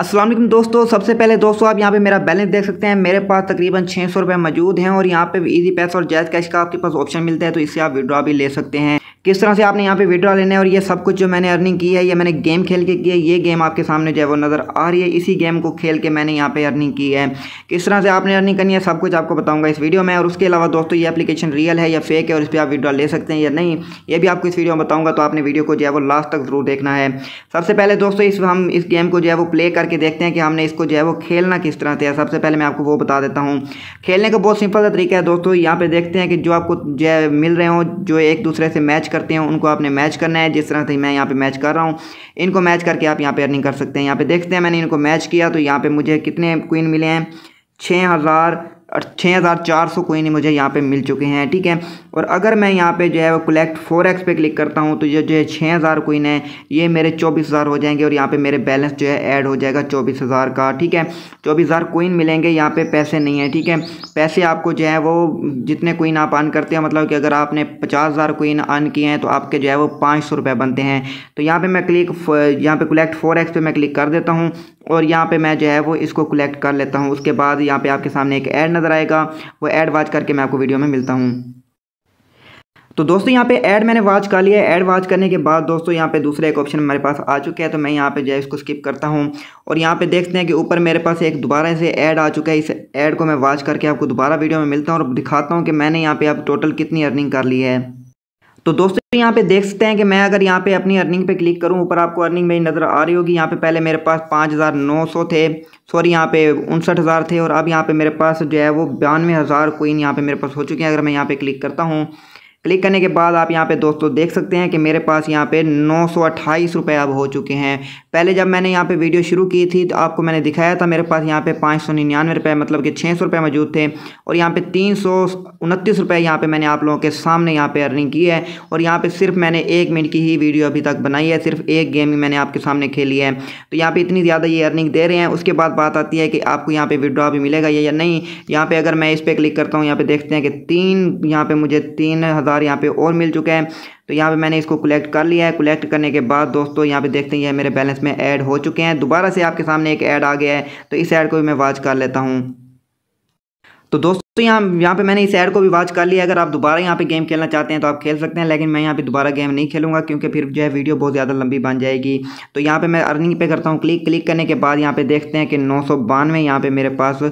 असलम दोस्तों सबसे पहले दोस्तों आप यहाँ पे मेरा बैलेंस देख सकते हैं मेरे पास तकरीबन छः सौ रुपये मौजूद हैं और यहाँ पे इजी पैसा और जैज कैश का आपके पास ऑप्शन मिलता है तो इससे आप विड्रॉ भी ले सकते हैं किस तरह से आपने यहाँ पे विड्रॉ लेना है और ये सब कुछ जो मैंने अर्निंग की है ये मैंने गेम खेल के की है ये गेम आपके सामने जो है वो नज़र आ रही है इसी गेम को खेल के मैंने यहाँ पे अर्निंग की है किस तरह से आपने अर्निंग करनी है सब कुछ आपको बताऊंगा इस वीडियो में और उसके अलावा दोस्तों ये एप्लीकेशन रियल है या फेक है और इस पर आप विड्रॉ ले सकते हैं या नहीं ये भी आपको इस वीडियो में बताऊँगा तो आपने वीडियो को जो है वो लास्ट तक ज़रूर देखना है सबसे पहले दोस्तों इस हम इस गेम को जो है वो प्ले करके देखते हैं कि हमने इसको जो है वो खेलना किस तरह से है सबसे पहले मैं आपको वो बता देता हूँ खेलने का बहुत सिंपल सा तरीका है दोस्तों यहाँ पर देखते हैं कि जो आपको जो मिल रहे हो जो एक दूसरे से मैच कर करते हैं उनको आपने मैच करना है जिस तरह से मैं यहाँ पे मैच कर रहा हूँ इनको मैच करके आप यहाँ पे अर्निंग कर सकते हैं यहाँ पे देखते हैं मैंने इनको मैच किया तो यहाँ पे मुझे कितने क्वीन मिले हैं छः हज़ार 6400 छः हज़ार चार सौ कोई नहीं मुझे यहाँ पे मिल चुके हैं ठीक है और अगर मैं यहाँ पे जो है वो कलेक्ट फोर एक्स पे क्लिक करता हूँ तो ये जो है छः हज़ार कोइन है ये मेरे चौबीस हज़ार हो जाएंगे और यहाँ पे मेरे बैलेंस जो है ऐड हो जाएगा चौबीस हज़ार का ठीक है चौबीस हज़ार कोइन मिलेंगे यहाँ पे पैसे नहीं है ठीक है पैसे आपको जो है वो जितने कोइन आप अन करते हैं मतलब कि अगर आपने पचास हज़ार कोइन अन किए हैं तो आपके जो है वो पाँच सौ रुपये बनते हैं तो यहाँ पर मैं क्लिक यहाँ पर कलेक्ट फोर एक्स मैं क्लिक कर देता हूँ और यहाँ पे मैं जो है वो इसको कलेक्ट कर लेता हूँ उसके बाद यहाँ पे आपके सामने एक ऐड नज़र आएगा वो ऐड वाच करके मैं आपको वीडियो में मिलता हूँ तो दोस्तों यहाँ पे ऐड मैंने वाच कर लिया ऐड वाच करने के बाद दोस्तों यहाँ पे दूसरा एक ऑप्शन मेरे पास आ चुका है तो मैं यहाँ पे जो है इसको स्किप करता हूँ और यहाँ पे देखते हैं कि ऊपर मेरे पास एक दोबारा से ऐड आ चुका है इस ऐड को मैं वॉच करके आपको दोबारा वीडियो में मिलता हूँ और दिखाता हूँ कि मैंने यहाँ पे आप टोटल कितनी अर्निंग कर ली है तो दोस्तों तो यहाँ पे देख सकते हैं कि मैं अगर यहाँ पे अपनी अर्निंग पे क्लिक करूँ ऊपर आपको अर्निंग मेरी नज़र आ रही होगी यहाँ पे पहले मेरे पास पाँच हज़ार नौ सौ थे सॉरी यहाँ पे उनसठ हज़ार थे और अब यहाँ पे मेरे पास जो है वो बयानवे हज़ार कोइन यहाँ पे मेरे पास हो चुके हैं अगर मैं यहाँ पे क्लिक करता हूँ क्लिक करने के बाद आप यहाँ पे दोस्तों देख सकते हैं कि मेरे पास यहाँ पे नौ सौ अट्ठाईस रुपये अब हो चुके हैं पहले जब मैंने यहाँ पे वीडियो शुरू की थी तो आपको मैंने दिखाया था मेरे पास यहाँ पे पाँच सौ निन्यानवे रुपये मतलब कि छः सौ रुपये मौजूद थे और यहाँ पे तीन सौ उनतीस रुपये यहाँ पर मैंने आप लोगों के सामने यहाँ पर अर्निंग की है और यहाँ पर सिर्फ मैंने एक मिनट की ही वीडियो अभी तक बनाई है सिर्फ एक गेम ही मैंने आपके सामने खेली है तो यहाँ पर इतनी ज़्यादा ये अर्निंग दे रहे हैं उसके बाद बात आती है कि आपको यहाँ पर विड्रॉ भी मिलेगा या नहीं यहाँ पर अगर मैं इस पर क्लिक करता हूँ यहाँ पर देखते हैं कि तीन यहाँ पर मुझे तीन हज़ार चार यहाँ पे और मिल चुके हैं तो यहाँ पे मैंने इसको कलेक्ट कर लिया है कलेक्ट करने के बाद दोस्तों यहाँ पे देखते हैं ये मेरे बैलेंस में ऐड हो चुके हैं दोबारा से आपके सामने एक ऐड आ गया है तो इस ऐड को भी मैं वाच कर लेता हूँ तो दोस्तों यहाँ यहाँ पे मैंने इस ऐड को भी वाच कर लिया अगर आप दोबारा यहाँ पे गेम खेलना चाहते हैं तो आप खेल सकते हैं लेकिन मैं यहाँ पे दोबारा गेम नहीं खेलूंगा क्योंकि फिर जो है वीडियो बहुत ज़्यादा लंबी बन जाएगी तो यहाँ पे मैं अर्निंग पे करता हूँ क्लिक क्लिक करने के बाद यहाँ पे देखते हैं कि नौ सौ बानवे यहाँ पे मेरे पास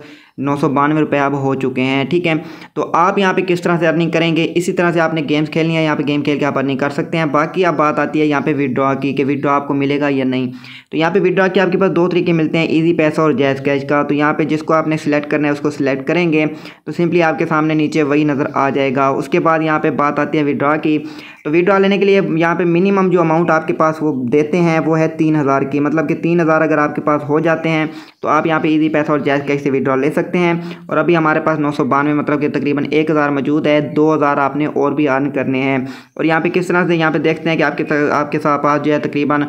नौ सौ बानवे रुपये अब हो चुके हैं ठीक है तो आप यहाँ पे किस तरह से अर्निंग करेंगे इसी तरह से आपने गेम्स खेलनी है यहाँ पे गेम खेल के आप अर्निंग कर सकते हैं बाकी अब बात आती है यहाँ पे विदड्रॉ की कि विदड्रॉ आपको मिलेगा या नहीं तो यहाँ पे विदड्रॉ की आपके पास दो तरीके मिलते हैं ईजी पैसा और जैज कैश का तो यहाँ पर जिसको आपने सिलेक्ट करना है उसको सिलेक्ट करेंगे तो सिंपली आपके सामने नीचे वही नज़र आ जाएगा उसके बाद यहाँ पर बात आती है विड्रॉ की तो विड्रॉ लेने के लिए यहाँ पे मिनिमम जो अमाउंट आपके पास वो देते हैं वो है तीन हज़ार की मतलब कि तीन हज़ार अगर आपके पास हो जाते हैं तो आप यहाँ पे इजी पैसा और जैज कैश से विड्रॉ ले सकते हैं और अभी हमारे पास नौ सौ बानवे मतलब कि तकरीबन एक हज़ार मौजूद है दो हज़ार आपने और भी अर्न करने हैं और यहाँ पर किस तरह से यहाँ पर देखते हैं कि आपके तक, आपके पास जो है तकरीबन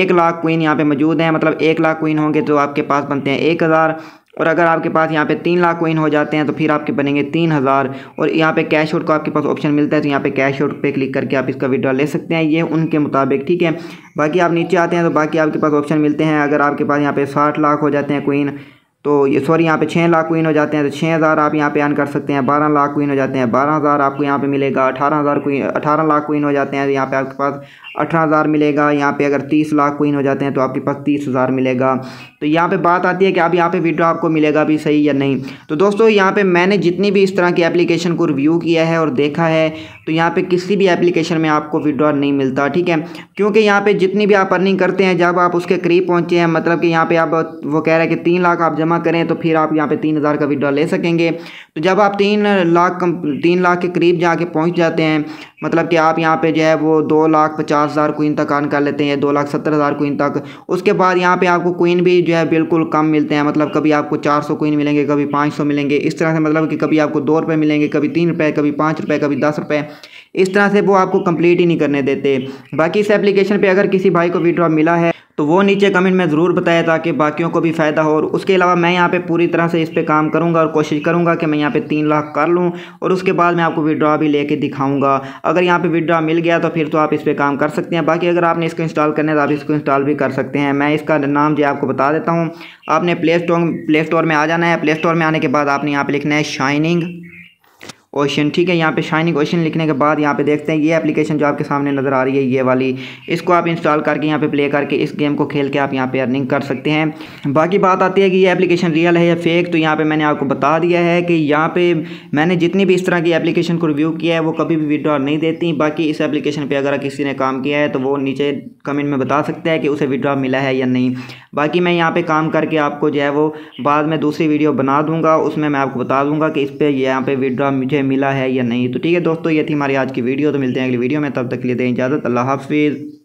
एक लाख कोइन यहाँ पर मौजूद हैं मतलब एक लाख कोइन होंगे तो आपके पास बनते हैं एक हज़ार और अगर आपके पास यहाँ पे तीन लाख कोइन हो जाते हैं तो फिर आपके बनेंगे तीन हज़ार और यहाँ पे कैश आउट का आपके पास ऑप्शन मिलता है तो यहाँ पे कैश आउट पे क्लिक करके आप इसका विड्रॉ ले सकते हैं ये उनके मुताबिक ठीक है बाकी आप नीचे आते हैं तो बाकी आपके पास ऑप्शन मिलते हैं अगर आपके पास यहाँ पे साठ लाख हो जाते हैं कोइन तो ये सॉरी यहाँ पे छः लाख कोइन हो जाते हैं तो छः हज़ार आप यहाँ पे अन कर सकते हैं बारह लाख कोइन हो जाते हैं बारह हज़ार आपको यहाँ पे मिलेगा अठारह हज़ार कोइन अठारह लाख कोइन हो जाते हैं तो यहाँ पे आपके पास अठारह हज़ार मिलेगा यहाँ पे अगर तीस लाख कोइन हो जाते हैं तो आपके पास तीस हज़ार मिलेगा तो यहाँ पर बात आती है कि आप यहाँ पर वीडियो आपको मिलेगा भी सही या नहीं तो दोस्तों यहाँ पर मैंने जितनी भी इस तरह की एप्लीकेशन को रिव्यू किया है और देखा है तो यहाँ पर किसी भी एप्लीकेशन में आपको विड्रॉ नहीं मिलता ठीक है क्योंकि यहाँ पर जितनी भी आप अर्निंग करते हैं जब आप उसके करीब पहुँचे हैं मतलब कि यहाँ पर आप वो कह रहे हैं कि तीन लाख आप जमा जमा करें तो फिर आप यहाँ पे तीन हज़ार का विड्रॉ ले सकेंगे तो जब आप तीन लाख तीन लाख के करीब जाके पहुँच जाते हैं मतलब कि आप यहाँ पे जो है वो दो लाख पचास हज़ार कोइन तक आन कर लेते हैं दो लाख सत्तर हज़ार कोइन तक उसके बाद यहाँ पे आपको कोइन भी जो है बिल्कुल कम मिलते हैं मतलब कभी आपको चार सौ कोइन मिलेंगे कभी पाँच सौ मिलेंगे इस तरह से मतलब कि कभी आपको दो रुपये मिलेंगे कभी तीन रुपये कभी पाँच रुपये कभी दस रुपये इस तरह से वो आपको कंप्लीट ही नहीं करने देते बाकी इस एप्लीकेशन पर अगर किसी भाई को विड्रॉ मिला है तो वो नीचे कमेंट में ज़रूर बताया ताकि बाकियों को भी फ़ायदा हो और उसके अलावा मैं यहाँ पे पूरी तरह से इस पर काम करूँगा और कोशिश करूँगा कि मैं यहाँ पे तीन लाख कर लूँ और उसके बाद मैं आपको विड्रा भी लेके दिखाऊँगा अगर यहाँ पे विड्रा मिल गया तो फिर तो आप इस पर काम कर सकते हैं बाकी अगर आपने इसको इंस्टॉल करना है तो आप इसको इंस्टॉल भी कर सकते हैं मैं इसका नाम जो आपको बता देता हूँ आपने प्ले स्टोर प्ले स्टोर में आ जाना है प्ले स्टोर में आने के बाद आपने यहाँ पर लिखना है शाइनिंग ओशन ठीक है यहाँ पे शाइनिंग ओशन लिखने के बाद यहाँ पे देखते हैं ये एप्लीकेशन जो आपके सामने नज़र आ रही है ये वाली इसको आप इंस्टॉल करके यहाँ पे प्ले करके इस गेम को खेल के आप यहाँ पे अर्निंग कर सकते हैं बाकी बात आती है कि ये एप्लीकेशन रियल है या फेक तो यहाँ पे मैंने आपको बता दिया है कि यहाँ पे मैंने जितनी भी इस तरह की एप्लीकेशन को रिव्यू किया है वो कभी भी विड्रॉ नहीं देती बाकी इस एप्लीकेशन पर अगर किसी ने काम किया है तो वो नीचे कमेंट में बता सकता है कि उसे विड्रॉ मिला है या नहीं बाकी मैं यहाँ पर काम करके आपको जो है वो बाद में दूसरी वीडियो बना दूँगा उसमें मैं आपको बता दूँगा कि इस पर यहाँ पर विड्रॉ मुझे मिला है या नहीं तो ठीक है दोस्तों ये थी हमारी आज की वीडियो तो मिलते हैं अगली वीडियो में तब तक के लिए दें इजाज़त अल्लाह हाफिज़